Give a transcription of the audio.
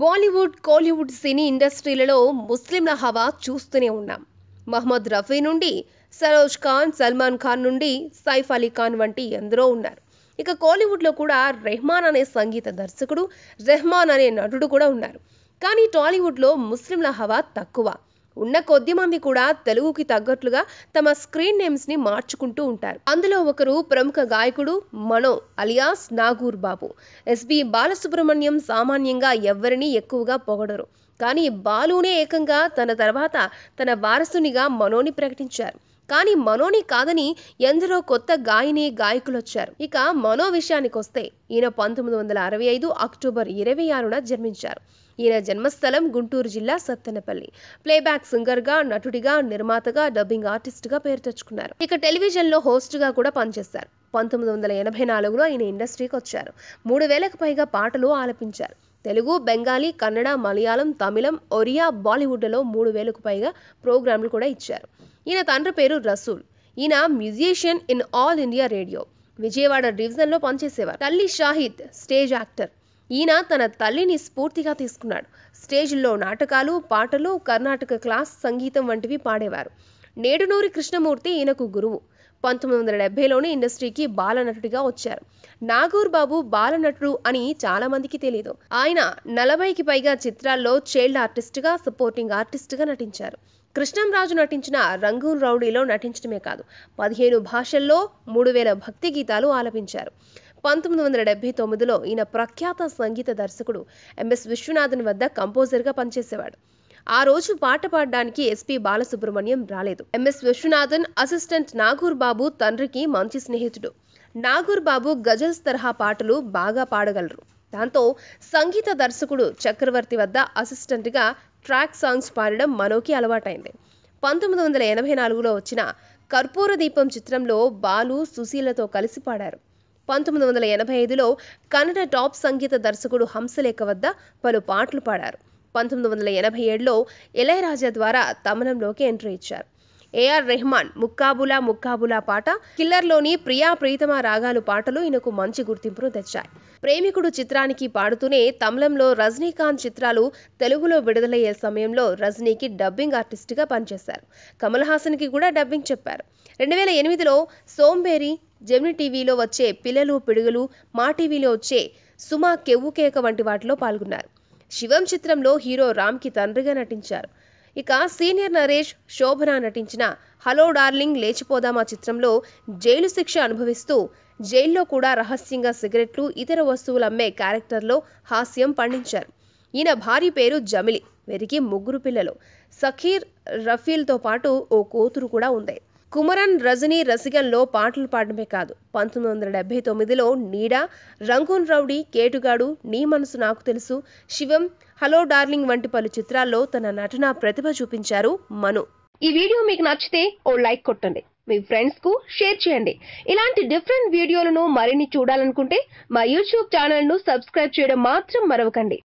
బాలీవుడ్ కోలీవుడ్ సినీ ఇండస్ట్రీలలో ముస్లింల హవా చూస్తూనే ఉన్నాం మహమ్మద్ రఫీ నుండి సరోజ్ ఖాన్ సల్మాన్ ఖాన్ నుండి సైఫ్ అలీ ఖాన్ వంటి ఎందరో ఉన్నారు ఇక కోలీవుడ్లో కూడా రెహమాన్ అనే సంగీత దర్శకుడు రెహమాన్ అనే నటుడు కూడా ఉన్నారు కానీ టాలీవుడ్లో ముస్లింల హవా తక్కువ ఉన్న కొద్ది మంది కూడా తెలుగుకి తగ్గట్లుగా తమ స్క్రీన్ నేమ్స్ ని మార్చుకుంటూ ఉంటారు అందులో ఒకరు ప్రముఖ గాయకుడు మనో అలియాస్ నాగూర్ బాబు ఎస్బి బాలసుబ్రహ్మణ్యం సామాన్యంగా ఎవరిని ఎక్కువగా పొగడరు కానీ బాలునే ఏకంగా తన తర్వాత తన వారసునిగా మనోని ప్రకటించారు కానీ మనోని కాదని ఎందరో కొత్త గాయని గాయకులొచ్చారు ఇక మనో విషయానికొస్తే ఈయన పంతొమ్మిది వందల అరవై ఐదు అక్టోబర్ ఇరవై ఆరున జన్మించారు ఈయన జన్మస్థలం గుంటూరు జిల్లా సత్తెనపల్లి ప్లేబ్యాక్ సింగర్గా నటుడిగా నిర్మాతగా డబ్బింగ్ గా పేరు తెచ్చుకున్నారు ఇక టెలివిజన్లో హోస్ట్గా కూడా పనిచేశారు పంతొమ్మిది వందల ఎనభై నాలుగులో ఆయన ఇండస్ట్రీకి వచ్చారు మూడు వేలకు పైగా పాటలు ఆలపించారు తెలుగు బెంగాలీ కన్నడ మలయాళం తమిళం ఒరియా బాలీవుడ్లలో మూడు వేలకు పైగా ప్రోగ్రాంలు కూడా ఇచ్చారు ఈయన తండ్రి పేరు రసూల్ ఈయన musician in All India Radio Vijayawada డివిజన్లో పనిచేసేవారు తల్లి షాహిద్ స్టేజ్ యాక్టర్ ఈయన తన తల్లిని స్ఫూర్తిగా తీసుకున్నాడు స్టేజ్లో నాటకాలు పాటలు కర్ణాటక క్లాస్ సంగీతం వంటివి పాడేవారు నేడునూరి కృష్ణమూర్తి ఈయనకు గురువు పంతొమ్మిది వందల డెబ్బైలోనే ఇండస్ట్రీకి బాలనటుడిగా వచ్చారు నాగూర్ బాబు బాలనటుడు అని చాలా మందికి తెలియదు ఆయన నలభైకి పైగా చిత్రాల్లో చైల్డ్ ఆర్టిస్ట్గా సపోర్టింగ్ ఆర్టిస్ట్గా నటించారు కృష్ణంరాజు నటించిన రంగూన్ రౌడీలో నటించడమే కాదు పదిహేను భాషల్లో మూడు వేల భక్తి గీతాలు ఆలపించారు పంతొమ్మిది వందల డెబ్బై తొమ్మిదిలో ఈయన ప్రఖ్యాత సంగీత దర్శకుడు ఎంఎస్ విశ్వనాథన్ వద్ద కంపోజర్గా పనిచేసేవాడు ఆ రోజు పాట పాడడానికి ఎస్పీ బాలసుబ్రహ్మణ్యం రాలేదు ఎంఎస్ విశ్వనాథన్ అసిస్టెంట్ నాగూర్ బాబు తండ్రికి మంచి స్నేహితుడు నాగూర్ బాబు గజల్స్ తరహా పాటలు బాగా పాడగలరు దాంతో సంగీత దర్శకుడు చక్రవర్తి వద్ద అసిస్టెంట్గా ట్రాక్ సాంగ్స్ పాడడం మనోకి అలవాటైంది పంతొమ్మిది వందల ఎనభై నాలుగులో వచ్చిన కర్పూర దీపం చిత్రంలో బాలు సుశీలతో కలిసి పాడారు పంతొమ్మిది వందల ఎనభై ఐదులో కన్నడ టాప్ సంగీత దర్శకుడు హంసలేఖ వద్ద పలు పాటలు పాడారు పంతొమ్మిది వందల ఎనభై ఏడులో ఇళయరాజా ద్వారా తమనంలోకి ఎంట్రీ ఇచ్చారు ఏఆర్ రెహమాన్ ముక్కాబులా ముక్కాబులా పాట కిల్లర్లోని ప్రియా ప్రీతమ రాగాలు పాటలు ఈయనకు మంచి గుర్తింపును తెచ్చాయి ప్రేమికుడు చిత్రానికి పాడుతూనే తమిళంలో రజనీకాంత్ చిత్రాలు తెలుగులో విడుదలయ్యే సమయంలో రజనీకి డబ్బింగ్ ఆర్టిస్ట్గా పనిచేశారు కమల్ హాసన్కి కూడా డబ్బింగ్ చెప్పారు రెండు వేల ఎనిమిదిలో సోంబేరి జెమిని టీవీలో వచ్చే పిల్లలు పిడుగులు మా టీవీలో వచ్చే సుమా కెవ్వుకేక వంటి వాటిలో పాల్గొన్నారు శివం చిత్రంలో హీరో రామ్కి తండ్రిగా నటించారు ఇక సీనియర్ నరేష్ శోభన నటించిన హలో డార్లింగ్ లేచిపోదామా చిత్రంలో జైలు శిక్ష అనుభవిస్తూ జైల్లో కూడా రహస్యంగా సిగరెట్లు ఇతర వస్తువులు అమ్మే క్యారెక్టర్లో హాస్యం పండించారు ఈయన భార్య పేరు జమిలి వెరికి ముగ్గురు పిల్లలు సఖీర్ రఫీల్తో పాటు ఓ కూతురు కూడా ఉంది కుమరన్ రజనీ రసిగల్లో పాటలు పాడడమే కాదు పంతొమ్మిది వందల డెబ్బై తొమ్మిదిలో నీడ రంగూన్ రౌడీ కేటుగాడు నీ మనసు నాకు తెలుసు శివం హలో డార్లింగ్ వంటి పలు చిత్రాల్లో తన నటన ప్రతిభ చూపించారు మను ఈ వీడియో మీకు నచ్చితే ఓ లైక్ కొట్టండి మీ ఫ్రెండ్స్ కు షేర్ చేయండి ఇలాంటి డిఫరెంట్ వీడియోలను మరిన్ని చూడాలనుకుంటే మా యూట్యూబ్ ఛానల్ ను సబ్స్క్రైబ్ చేయడం మాత్రం మరవకండి